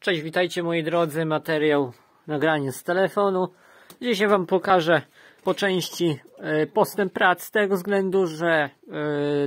Cześć, witajcie moi drodzy, materiał nagranie z telefonu. Dzisiaj Wam pokażę po części e, postęp prac z tego względu, że e,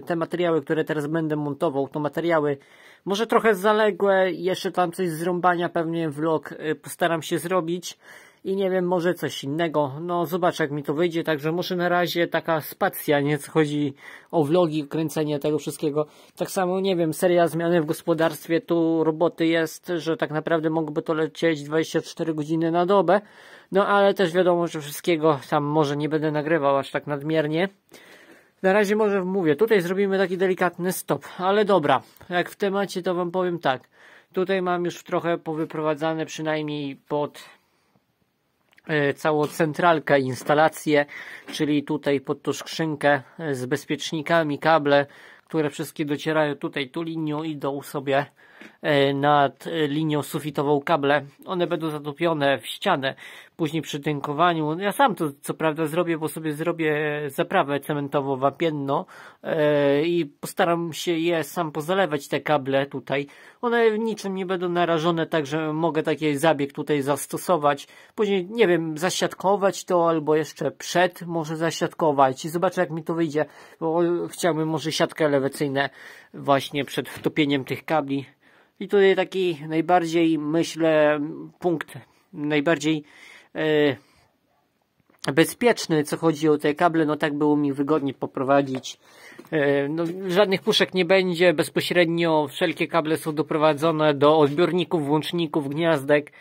te materiały, które teraz będę montował, to materiały może trochę zaległe, jeszcze tam coś z rąbania pewnie vlog e, postaram się zrobić i nie wiem, może coś innego. No zobacz jak mi to wyjdzie, także muszę na razie taka spacja, nie co chodzi o vlogi, kręcenie tego wszystkiego. Tak samo, nie wiem, seria zmiany w gospodarstwie, tu roboty jest, że tak naprawdę mogłoby to lecieć 24 godziny na dobę. No ale też wiadomo, że wszystkiego tam może nie będę nagrywał aż tak nadmiernie. Na razie może mówię, tutaj zrobimy taki delikatny stop, ale dobra, jak w temacie to wam powiem tak. Tutaj mam już trochę powyprowadzane przynajmniej pod E, całą centralkę, instalację, czyli tutaj pod tą skrzynkę e, z bezpiecznikami, kable, które wszystkie docierają tutaj tu linią, idą sobie E, nad linią sufitową kable. One będą zatopione w ścianę. Później przy tynkowaniu, ja sam to co prawda zrobię, bo sobie zrobię zaprawę cementowo wapienno e, i postaram się je sam pozalewać, te kable tutaj. One niczym nie będą narażone, także mogę taki zabieg tutaj zastosować. Później, nie wiem, zasiatkować to albo jeszcze przed może zasiatkować i zobaczę jak mi to wyjdzie, bo chciałbym może siatkę elewacyjne właśnie przed wtopieniem tych kabli i tutaj taki najbardziej, myślę, punkt najbardziej e, bezpieczny, co chodzi o te kable, no tak było mi wygodnie poprowadzić. E, no, żadnych puszek nie będzie, bezpośrednio wszelkie kable są doprowadzone do odbiorników, włączników, gniazdek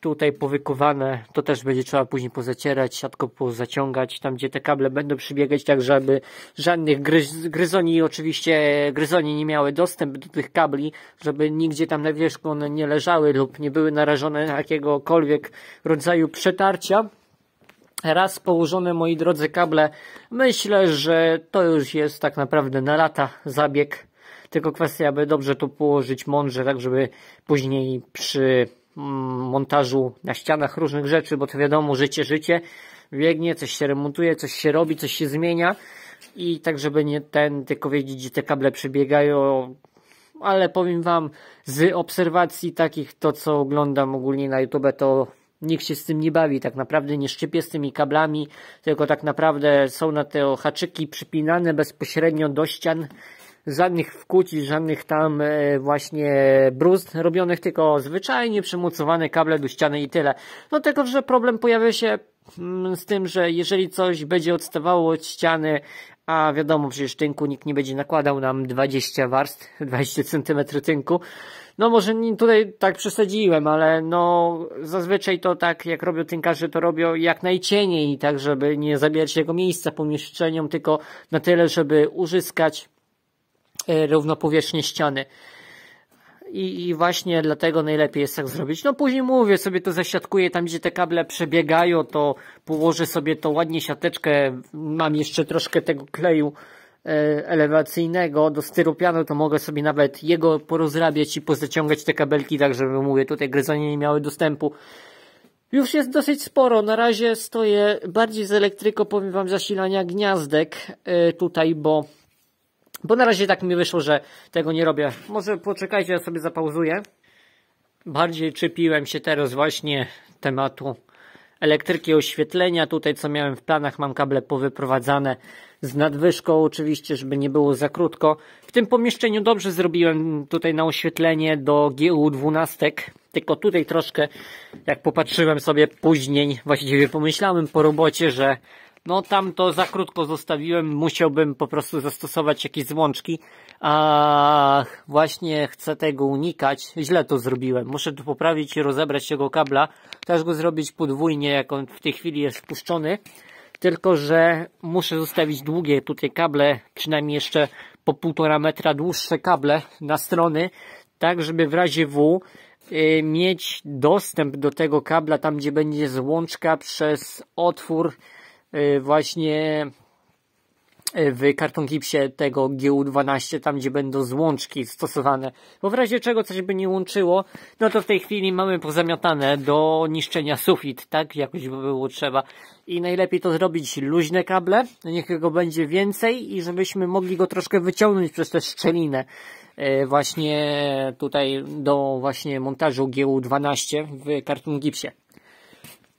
tutaj powykowane, to też będzie trzeba później pozacierać, siatko pozaciągać, tam gdzie te kable będą przybiegać, tak żeby żadnych gryz, gryzoni, oczywiście gryzoni nie miały dostępu do tych kabli, żeby nigdzie tam na wierzchu one nie leżały lub nie były narażone na jakiegokolwiek rodzaju przetarcia. Raz położone, moi drodzy, kable, myślę, że to już jest tak naprawdę na lata zabieg, tylko kwestia, aby dobrze to położyć mądrze, tak żeby później przy Mm, montażu na ścianach różnych rzeczy, bo to wiadomo, życie, życie biegnie, coś się remontuje, coś się robi, coś się zmienia i tak, żeby nie ten, tylko wiedzieć, gdzie te kable przebiegają, ale powiem Wam, z obserwacji takich, to co oglądam ogólnie na YouTube, to nikt się z tym nie bawi, tak naprawdę nie szczypie z tymi kablami, tylko tak naprawdę są na te haczyki przypinane bezpośrednio do ścian żadnych wkłuci, żadnych tam e, właśnie bruzd robionych, tylko zwyczajnie przymocowane kable do ściany i tyle. No tylko, że problem pojawia się mm, z tym, że jeżeli coś będzie odstawało od ściany, a wiadomo, przecież tynku nikt nie będzie nakładał nam 20 warstw, 20 cm tynku. No może tutaj tak przesadziłem, ale no zazwyczaj to tak jak robią tynkarze, to robią jak najcieniej, tak żeby nie zabierać jego miejsca pomieszczeniom, tylko na tyle, żeby uzyskać Y, równopowierzchnię ściany. I, I, właśnie dlatego najlepiej jest tak zrobić. No później mówię, sobie to zasiadkuję, tam, gdzie te kable przebiegają, to położę sobie to ładnie siateczkę. Mam jeszcze troszkę tego kleju e, elewacyjnego do styropianu, to mogę sobie nawet jego porozrabiać i pozaciągać te kabelki, tak żeby, mówię, tutaj gryzonie nie miały dostępu. Już jest dosyć sporo. Na razie stoję bardziej z elektryko, powiem wam, zasilania gniazdek e, tutaj, bo bo na razie tak mi wyszło, że tego nie robię. Może poczekajcie, ja sobie zapauzuję. Bardziej czepiłem się teraz właśnie tematu elektryki oświetlenia. Tutaj co miałem w planach, mam kable powyprowadzane z nadwyżką oczywiście, żeby nie było za krótko. W tym pomieszczeniu dobrze zrobiłem tutaj na oświetlenie do GU12, tylko tutaj troszkę, jak popatrzyłem sobie później, właściwie pomyślałem po robocie, że no tam to za krótko zostawiłem, musiałbym po prostu zastosować jakieś złączki, a właśnie chcę tego unikać, źle to zrobiłem, muszę tu poprawić i rozebrać tego kabla, też go zrobić podwójnie, jak on w tej chwili jest wpuszczony, tylko że muszę zostawić długie tutaj kable, przynajmniej jeszcze po półtora metra dłuższe kable na strony, tak żeby w razie W y, mieć dostęp do tego kabla tam gdzie będzie złączka przez otwór Y, właśnie y, w kartonkipsie tego GU12, tam gdzie będą złączki stosowane, bo w razie czego coś by nie łączyło, no to w tej chwili mamy pozamiatane do niszczenia sufit, tak? Jakoś by było trzeba. I najlepiej to zrobić luźne kable, niech go będzie więcej i żebyśmy mogli go troszkę wyciągnąć przez tę szczelinę y, właśnie tutaj do właśnie montażu GU12 w kartonkipsie.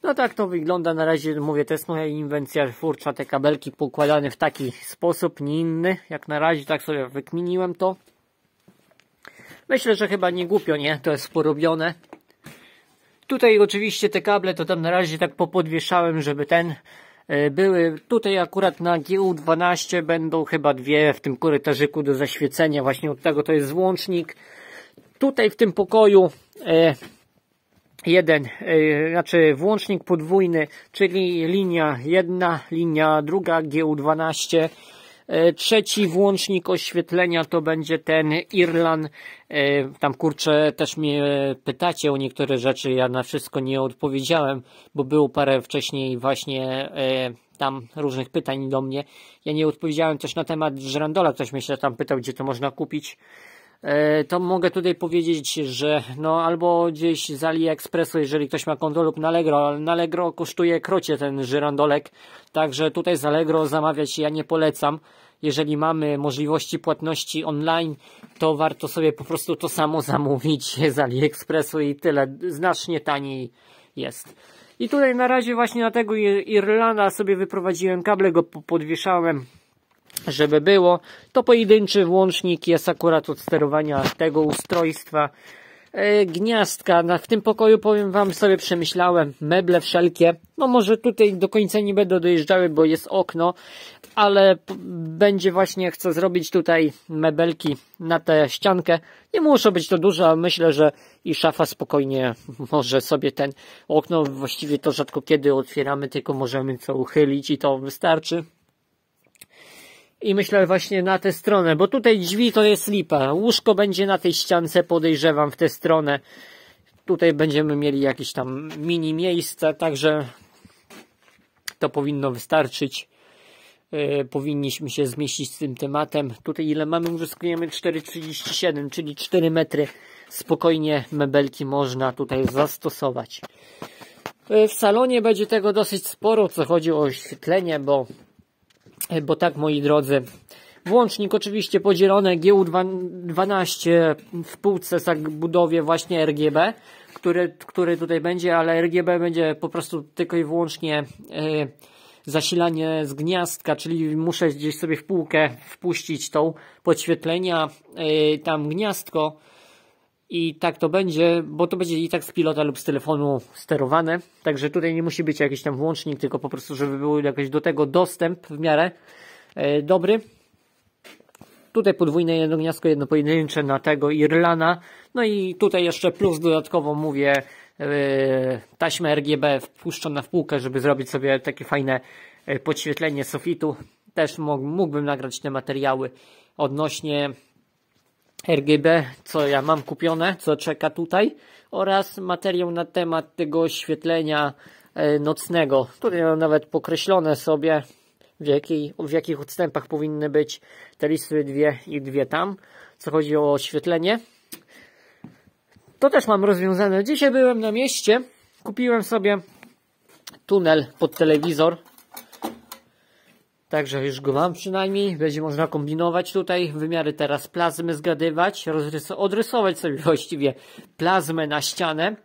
No tak to wygląda na razie, mówię, to jest moja inwencja twórcza, te kabelki poukładane w taki sposób, nie inny. Jak na razie tak sobie wykminiłem to. Myślę, że chyba nie głupio, nie? To jest porobione. Tutaj oczywiście te kable to tam na razie tak popodwieszałem, żeby ten e, były. Tutaj akurat na GU12 będą chyba dwie w tym korytarzyku do zaświecenia. Właśnie od tego to jest złącznik. Tutaj w tym pokoju e, jeden, y, znaczy włącznik podwójny, czyli linia jedna, linia druga GU12. Y, trzeci włącznik oświetlenia to będzie ten Irlan. Y, tam kurczę, też mnie pytacie o niektóre rzeczy, ja na wszystko nie odpowiedziałem, bo było parę wcześniej właśnie tam różnych pytań do mnie. Ja nie odpowiedziałem też na temat żrandola, ktoś mnie się tam pytał, gdzie to można kupić. E, to mogę tutaj powiedzieć, że no albo gdzieś z AliExpressu, jeżeli ktoś ma konto lub na Allegro, ale na Allegro kosztuje krocie ten żyrandolek, także tutaj z Allegro zamawiać ja nie polecam. Jeżeli mamy możliwości płatności online, to warto sobie po prostu to samo zamówić z AliExpressu i tyle, znacznie taniej jest. I tutaj na razie właśnie na tego Irlanda sobie wyprowadziłem kable, go podwieszałem żeby było. To pojedynczy włącznik jest akurat od sterowania tego ustrojstwa. E, gniazdka, no, w tym pokoju powiem Wam sobie przemyślałem, meble wszelkie, no może tutaj do końca nie będą dojeżdżały, bo jest okno, ale będzie właśnie, chcę zrobić tutaj mebelki na tę ściankę, nie muszą być to duże, ale myślę, że i szafa spokojnie może sobie ten okno, właściwie to rzadko kiedy otwieramy, tylko możemy co uchylić i to wystarczy. I myślę właśnie na tę stronę, bo tutaj drzwi to jest lipa. Łóżko będzie na tej ściance, podejrzewam, w tę stronę. Tutaj będziemy mieli jakieś tam mini miejsce, także to powinno wystarczyć. Yy, powinniśmy się zmieścić z tym tematem. Tutaj ile mamy? Uzyskujemy 4,37, czyli 4 metry. Spokojnie mebelki można tutaj zastosować. E, w salonie będzie tego dosyć sporo, co chodzi o oświetlenie, bo E, bo tak moi drodzy, Włącznik oczywiście podzielony GU12 w półce budowie właśnie RGB, który, który tutaj będzie, ale RGB będzie po prostu tylko i wyłącznie e, zasilanie z gniazdka, czyli muszę gdzieś sobie w półkę wpuścić tą podświetlenia e, tam gniazdko, i tak to będzie, bo to będzie i tak z pilota lub z telefonu sterowane, także tutaj nie musi być jakiś tam włącznik, tylko po prostu, żeby był jakoś do tego dostęp w miarę e, dobry. Tutaj podwójne jedno gniazdko, jedno pojedyncze na tego Irlana. No i tutaj jeszcze plus dodatkowo mówię e, taśmę RGB wpuszczona w półkę, żeby zrobić sobie takie fajne e, podświetlenie sofitu. Też mógłbym nagrać te materiały odnośnie RGB, co ja mam kupione, co czeka tutaj oraz materiał na temat tego oświetlenia e, nocnego. Tutaj mam nawet pokreślone sobie w, jakiej, w jakich odstępach powinny być te listy dwie i dwie tam, co chodzi o oświetlenie. To też mam rozwiązane. Dzisiaj byłem na mieście, kupiłem sobie tunel pod telewizor Także już go mam przynajmniej. Będzie można kombinować tutaj. Wymiary teraz plazmy zgadywać. odrysować sobie właściwie plazmę na ścianę.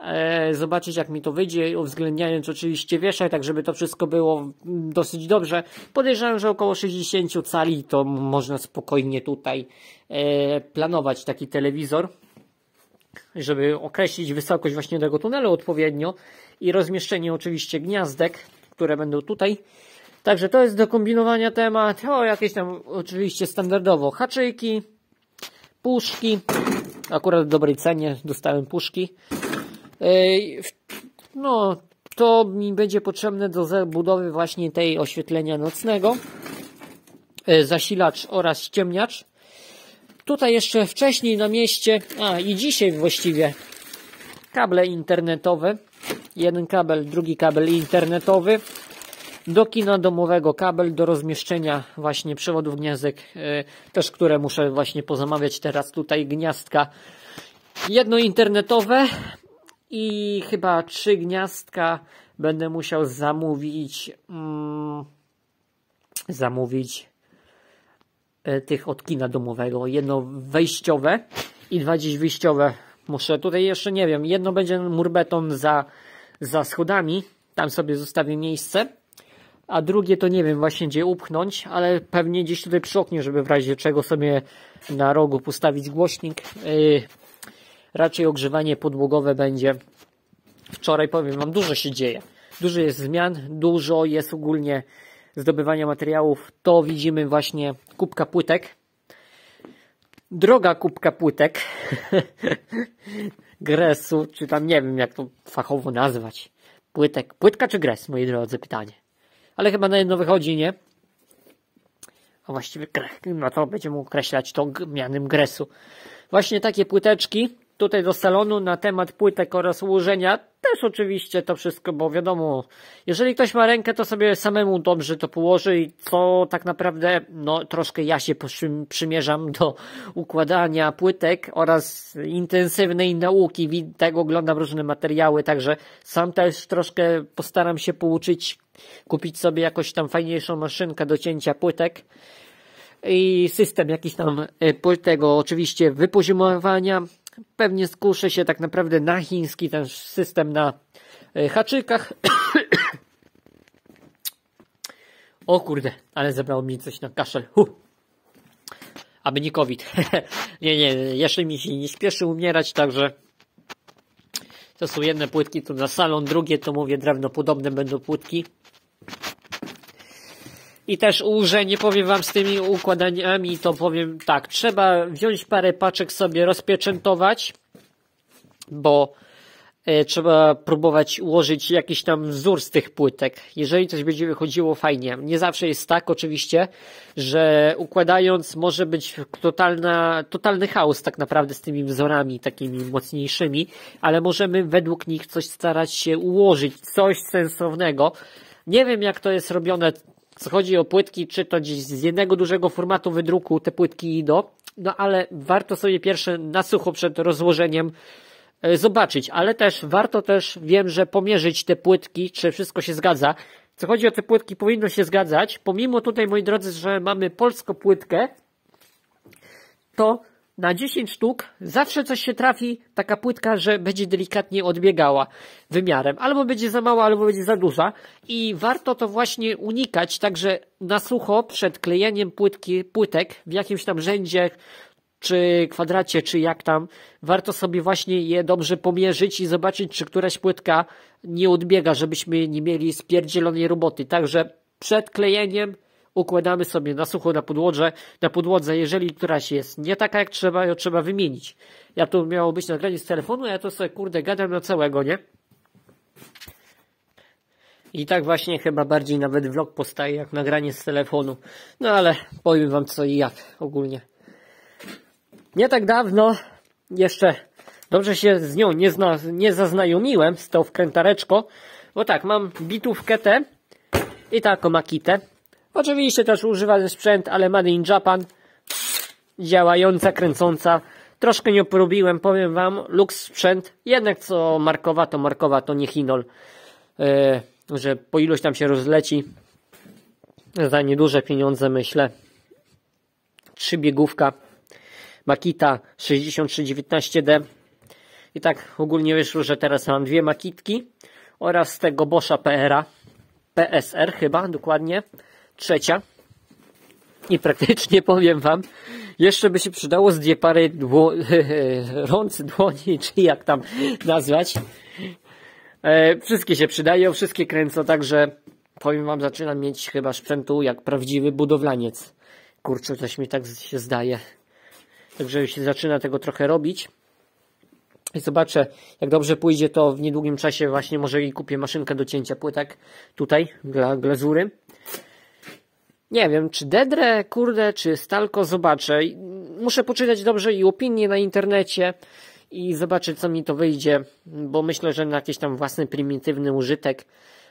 E, zobaczyć jak mi to wyjdzie, uwzględniając oczywiście wieszaj, tak żeby to wszystko było dosyć dobrze. Podejrzewam, że około 60 cali to można spokojnie tutaj e, planować taki telewizor żeby określić wysokość właśnie tego tunelu odpowiednio i rozmieszczenie oczywiście gniazdek, które będą tutaj Także to jest do kombinowania temat. O, jakieś tam oczywiście standardowo haczyki, puszki. Akurat w dobrej cenie dostałem puszki. No, to mi będzie potrzebne do zabudowy właśnie tej oświetlenia nocnego. Zasilacz oraz ściemniacz. Tutaj jeszcze wcześniej na mieście, a i dzisiaj właściwie, kable internetowe. Jeden kabel, drugi kabel internetowy do kina domowego kabel do rozmieszczenia właśnie przewodów gniazdek, e, też które muszę właśnie pozamawiać teraz tutaj gniazdka jedno internetowe i chyba trzy gniazdka będę musiał zamówić mm, zamówić e, tych od kina domowego. Jedno wejściowe i dwa dziś wyjściowe. Muszę tutaj jeszcze, nie wiem, jedno będzie murbeton za, za schodami, tam sobie zostawię miejsce, a drugie to nie wiem właśnie gdzie upchnąć, ale pewnie gdzieś tutaj przy oknie, żeby w razie czego sobie na rogu postawić głośnik. Yy, raczej ogrzewanie podłogowe będzie. Wczoraj powiem Wam, dużo się dzieje. Dużo jest zmian, dużo jest ogólnie zdobywania materiałów. To widzimy właśnie kubka płytek. Droga kubka płytek. Gresu, czy tam nie wiem jak to fachowo nazwać. Płytek. Płytka czy gres, moi drodzy, pytanie ale chyba na jedno wychodzi, nie? A właściwie na no to będziemy określać to mianem gresu. Właśnie takie płyteczki tutaj do salonu na temat płytek oraz ułożenia. Też oczywiście to wszystko, bo wiadomo, jeżeli ktoś ma rękę, to sobie samemu dobrze to położy i co tak naprawdę, no troszkę ja się przymierzam do układania płytek oraz intensywnej nauki, tego tak oglądam różne materiały, także sam też troszkę postaram się pouczyć, kupić sobie jakąś tam fajniejszą maszynkę do cięcia płytek i system jakiś tam e, płytego oczywiście wypoziomowania Pewnie skuszę się tak naprawdę na chiński ten system na e, haczykach. o kurde, ale zebrało mi coś na kaszel. Huh. Aby nie COVID. nie, nie, jeszcze mi się nie śpieszy umierać, także to są jedne płytki tu na salon, drugie to mówię drewnopodobne będą płytki. I też że nie powiem wam z tymi układaniami, to powiem tak, trzeba wziąć parę paczek sobie rozpieczętować, bo e, trzeba próbować ułożyć jakiś tam wzór z tych płytek. Jeżeli coś będzie wychodziło fajnie. Nie zawsze jest tak oczywiście, że układając może być totalna, totalny chaos tak naprawdę z tymi wzorami takimi mocniejszymi, ale możemy według nich coś starać się ułożyć, coś sensownego. Nie wiem jak to jest robione co chodzi o płytki, czy to gdzieś z jednego dużego formatu wydruku te płytki idą, no ale warto sobie pierwsze na sucho przed rozłożeniem e, zobaczyć, ale też warto też, wiem, że pomierzyć te płytki, czy wszystko się zgadza. Co chodzi o te płytki, powinno się zgadzać, pomimo tutaj, moi drodzy, że mamy polską płytkę, to na 10 sztuk zawsze coś się trafi, taka płytka, że będzie delikatnie odbiegała wymiarem. Albo będzie za mała, albo będzie za duża. I warto to właśnie unikać, także na sucho przed klejeniem płytki, płytek w jakimś tam rzędzie, czy kwadracie, czy jak tam, warto sobie właśnie je dobrze pomierzyć i zobaczyć, czy któraś płytka nie odbiega, żebyśmy nie mieli spierdzielonej roboty. Także przed klejeniem układamy sobie na sucho na podłodze. Na podłodze, jeżeli któraś jest nie taka jak trzeba, ją trzeba wymienić. Ja tu miało być nagranie z telefonu, a ja to sobie kurde gadam na całego, nie? I tak właśnie chyba bardziej nawet vlog powstaje jak nagranie z telefonu. No ale powiem wam co i jak ogólnie. Nie tak dawno jeszcze dobrze się z nią nie, zna, nie zaznajomiłem z tą wkrętareczką, bo tak, mam bitówkę tę i taką makitę. Oczywiście też używany sprzęt, ale Made in Japan. Działająca, kręcąca. Troszkę nie porobiłem, powiem wam. Lux sprzęt. Jednak co markowa, to markowa, to nie Hinol. E, że po ilość tam się rozleci. Za nieduże pieniądze myślę. Trzy biegówka. Makita 6319D. I tak ogólnie wyszło, że teraz mam dwie makitki oraz tego Boscha PR-a. PSR chyba, dokładnie trzecia. I praktycznie powiem Wam, jeszcze by się przydało z dwie pary dło rąc, dłoni, czy jak tam nazwać. E, wszystkie się przydają, wszystkie kręcą, także powiem Wam, zaczynam mieć chyba sprzętu jak prawdziwy budowlaniec. Kurczę, coś mi tak się zdaje. Także już się zaczyna tego trochę robić. I zobaczę, jak dobrze pójdzie, to w niedługim czasie właśnie może i kupię maszynkę do cięcia płytek tutaj dla glazury. Nie wiem, czy Dedre, kurde, czy Stalko, zobaczę. Muszę poczytać dobrze i opinie na internecie i zobaczę, co mi to wyjdzie, bo myślę, że na jakiś tam własny, prymitywny użytek.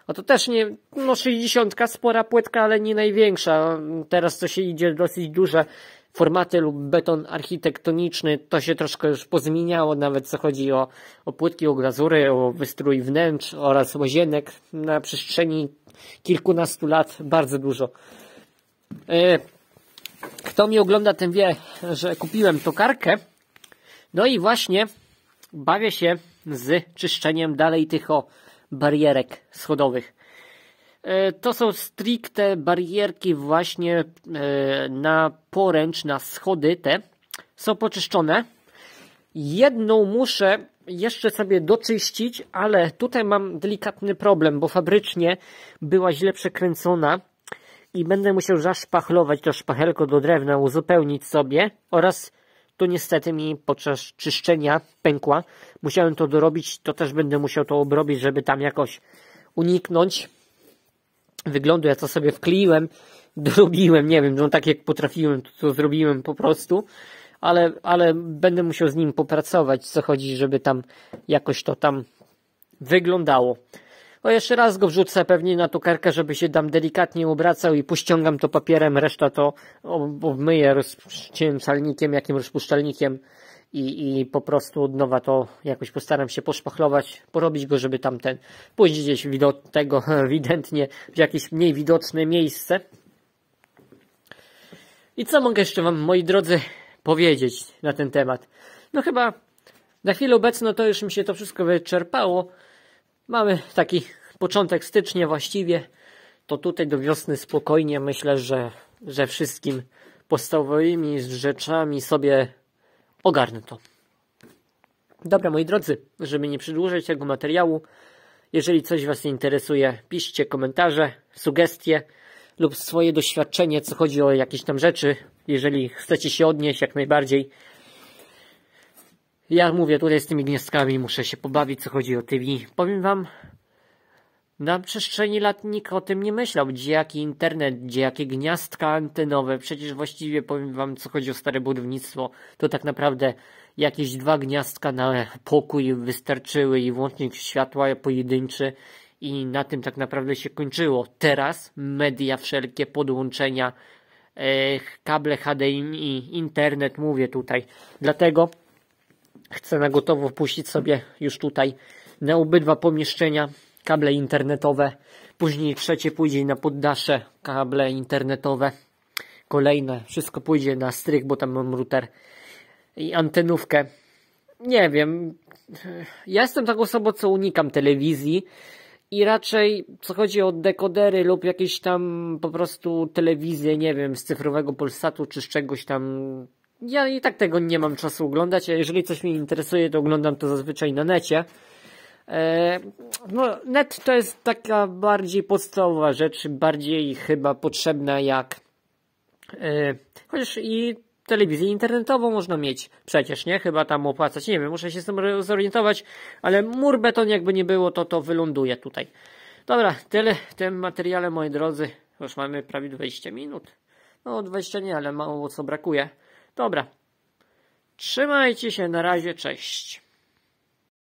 Oto to też nie, no 60, spora płytka, ale nie największa. Teraz to się idzie dosyć duże formaty lub beton architektoniczny, to się troszkę już pozmieniało, nawet co chodzi o, o płytki, o glazury, o wystrój wnętrz oraz łazienek na przestrzeni kilkunastu lat bardzo dużo. E, kto mi ogląda, ten wie, że kupiłem tokarkę. No i właśnie bawię się z czyszczeniem dalej tych o barierek schodowych. E, to są stricte barierki właśnie e, na poręcz, na schody te. Są poczyszczone. Jedną muszę jeszcze sobie doczyścić, ale tutaj mam delikatny problem, bo fabrycznie była źle przekręcona i będę musiał zaszpachlować to szpachelko do drewna, uzupełnić sobie oraz to niestety mi podczas czyszczenia pękła. Musiałem to dorobić, to też będę musiał to obrobić, żeby tam jakoś uniknąć wyglądu. Ja to sobie wkleiłem, dorobiłem, nie wiem, no tak jak potrafiłem, to, to zrobiłem po prostu, ale, ale będę musiał z nim popracować, co chodzi, żeby tam jakoś to tam wyglądało. No jeszcze raz go wrzucę pewnie na karkę, żeby się tam delikatnie ubracał i pościągam to papierem, reszta to obmyję rozpuszczalnikiem, jakim rozpuszczalnikiem i, i po prostu od nowa to jakoś postaram się poszpachlować, porobić go, żeby tamten pójść gdzieś widok tego ewidentnie w jakieś mniej widoczne miejsce. I co mogę jeszcze Wam, moi drodzy, powiedzieć na ten temat? No chyba na chwilę obecną to już mi się to wszystko wyczerpało. Mamy taki początek stycznia właściwie. To tutaj do wiosny spokojnie myślę, że, że wszystkim podstawowymi rzeczami sobie ogarnę to. Dobra, moi drodzy, żeby nie przedłużać tego materiału, jeżeli coś Was interesuje, piszcie komentarze, sugestie lub swoje doświadczenie, co chodzi o jakieś tam rzeczy. Jeżeli chcecie się odnieść, jak najbardziej ja mówię tutaj z tymi gniazdkami muszę się pobawić, co chodzi o tymi. Powiem wam, na przestrzeni lat nikt o tym nie myślał, gdzie jaki internet, gdzie jakie gniazdka antenowe. Przecież właściwie powiem wam, co chodzi o stare budownictwo, to tak naprawdę jakieś dwa gniazdka na pokój wystarczyły i włącznik światła pojedynczy i na tym tak naprawdę się kończyło. Teraz media wszelkie, podłączenia, e, kable HDMI, internet, mówię tutaj. Dlatego chcę na gotowo wpuścić sobie już tutaj na obydwa pomieszczenia kable internetowe, później trzecie pójdzie na poddasze kable internetowe, kolejne, wszystko pójdzie na strych, bo tam mam router i antenówkę. Nie wiem, ja jestem taką osobą, co unikam telewizji i raczej co chodzi o dekodery lub jakieś tam po prostu telewizje, nie wiem, z cyfrowego Polsatu czy z czegoś tam ja i tak tego nie mam czasu oglądać, a jeżeli coś mnie interesuje, to oglądam to zazwyczaj na necie. E, no, net to jest taka bardziej podstawowa rzecz, bardziej chyba potrzebna jak. E, chociaż i telewizję internetową można mieć przecież, nie? Chyba tam opłacać. Nie wiem, muszę się z tym zorientować, ale mur beton jakby nie było, to to wyląduje tutaj. Dobra, tyle w tym materiale, moi drodzy. Już mamy prawie 20 minut. No, 20 nie, ale mało co brakuje. Dobra. Trzymajcie się, na razie, cześć.